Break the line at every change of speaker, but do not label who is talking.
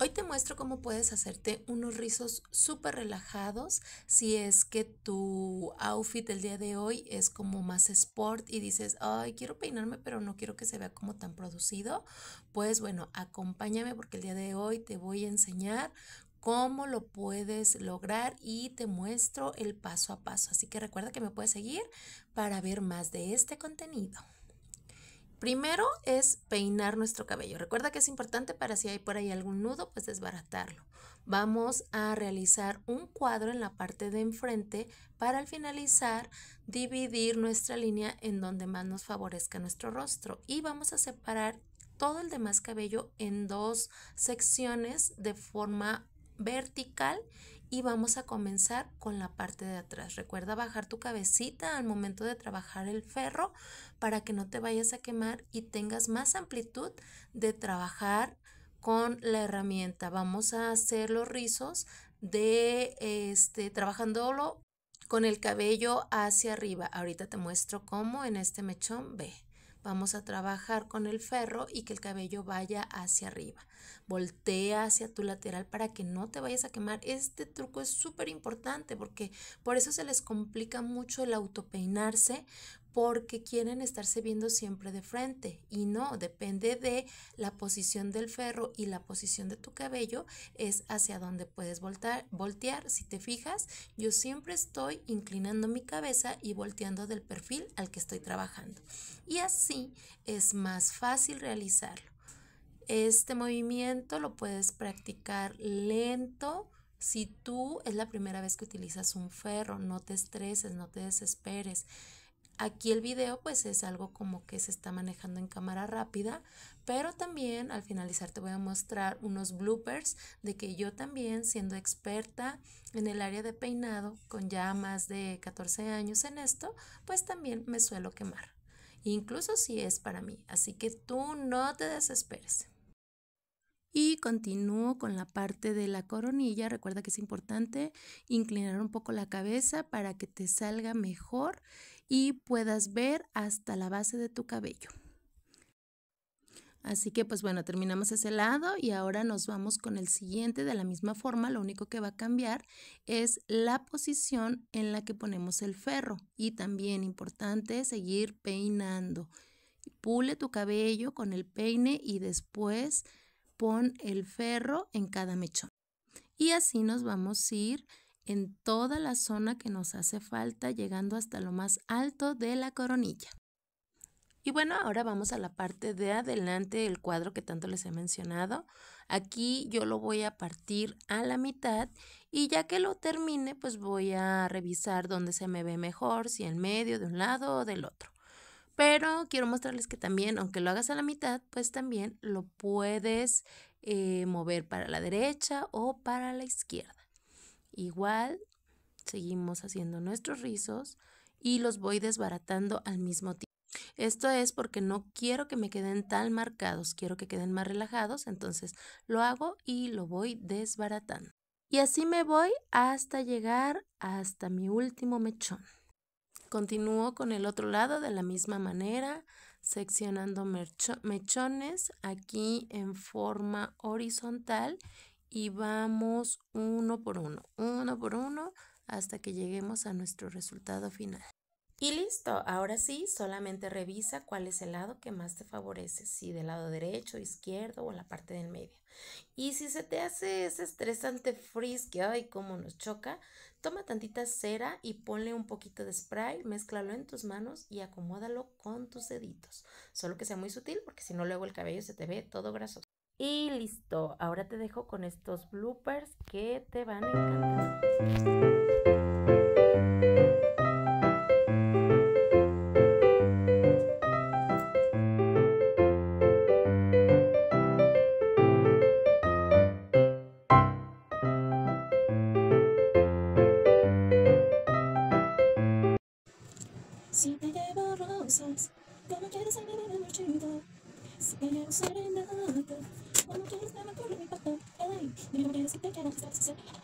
Hoy te muestro cómo puedes hacerte unos rizos súper relajados si es que tu outfit el día de hoy es como más sport y dices, ay, quiero peinarme pero no quiero que se vea como tan producido. Pues bueno, acompáñame porque el día de hoy te voy a enseñar cómo lo puedes lograr y te muestro el paso a paso. Así que recuerda que me puedes seguir para ver más de este contenido. Primero es peinar nuestro cabello. Recuerda que es importante para si hay por ahí algún nudo, pues desbaratarlo. Vamos a realizar un cuadro en la parte de enfrente para al finalizar dividir nuestra línea en donde más nos favorezca nuestro rostro y vamos a separar todo el demás cabello en dos secciones de forma vertical y vamos a comenzar con la parte de atrás. Recuerda bajar tu cabecita al momento de trabajar el ferro para que no te vayas a quemar y tengas más amplitud de trabajar con la herramienta. Vamos a hacer los rizos de este trabajándolo con el cabello hacia arriba. Ahorita te muestro cómo en este mechón ve. Vamos a trabajar con el ferro y que el cabello vaya hacia arriba. Voltea hacia tu lateral para que no te vayas a quemar. Este truco es súper importante porque por eso se les complica mucho el autopeinarse porque quieren estarse viendo siempre de frente y no, depende de la posición del ferro y la posición de tu cabello es hacia donde puedes voltar, voltear. Si te fijas, yo siempre estoy inclinando mi cabeza y volteando del perfil al que estoy trabajando. Y así es más fácil realizarlo. Este movimiento lo puedes practicar lento, si tú es la primera vez que utilizas un ferro, no te estreses, no te desesperes. Aquí el video pues es algo como que se está manejando en cámara rápida, pero también al finalizar te voy a mostrar unos bloopers de que yo también siendo experta en el área de peinado con ya más de 14 años en esto, pues también me suelo quemar, incluso si es para mí, así que tú no te desesperes. Y continúo con la parte de la coronilla. Recuerda que es importante inclinar un poco la cabeza para que te salga mejor y puedas ver hasta la base de tu cabello. Así que pues bueno, terminamos ese lado y ahora nos vamos con el siguiente de la misma forma. Lo único que va a cambiar es la posición en la que ponemos el ferro. Y también importante seguir peinando. Pule tu cabello con el peine y después pon el ferro en cada mechón. Y así nos vamos a ir en toda la zona que nos hace falta, llegando hasta lo más alto de la coronilla. Y bueno, ahora vamos a la parte de adelante del cuadro que tanto les he mencionado. Aquí yo lo voy a partir a la mitad y ya que lo termine, pues voy a revisar dónde se me ve mejor, si en medio, de un lado o del otro. Pero quiero mostrarles que también, aunque lo hagas a la mitad, pues también lo puedes eh, mover para la derecha o para la izquierda. Igual seguimos haciendo nuestros rizos y los voy desbaratando al mismo tiempo. Esto es porque no quiero que me queden tan marcados, quiero que queden más relajados, entonces lo hago y lo voy desbaratando. Y así me voy hasta llegar hasta mi último mechón. Continúo con el otro lado de la misma manera, seccionando mechones aquí en forma horizontal y vamos uno por uno, uno por uno hasta que lleguemos a nuestro resultado final. Y listo, ahora sí, solamente revisa cuál es el lado que más te favorece, si del lado derecho, izquierdo o la parte del medio. Y si se te hace ese estresante frizz que, ay, como nos choca, toma tantita cera y ponle un poquito de spray, mézclalo en tus manos y acomódalo con tus deditos. Solo que sea muy sutil porque si no luego el cabello se te ve todo grasoso. Y listo, ahora te dejo con estos bloopers que te van a encantar. Si te llevo rosas, como quieres a mi vida marchita, si te llevo Thank you.